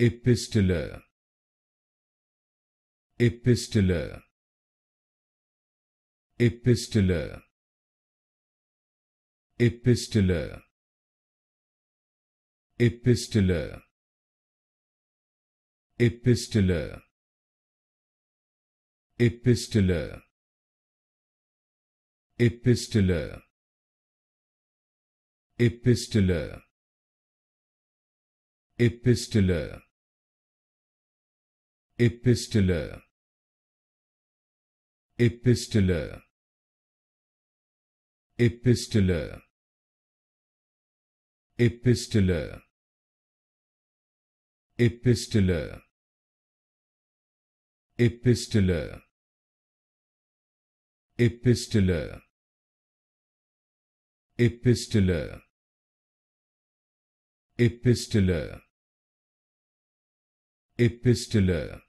épistolaire épistolaire épistolaire épistolaire épistolaire épistolaire épistolaire épistolaire épistolaire épistolaire épistolaire épistolaire épistolaire épistolaire épistolaire épistolaire épistolaire épistolaire épistolaire épistolaire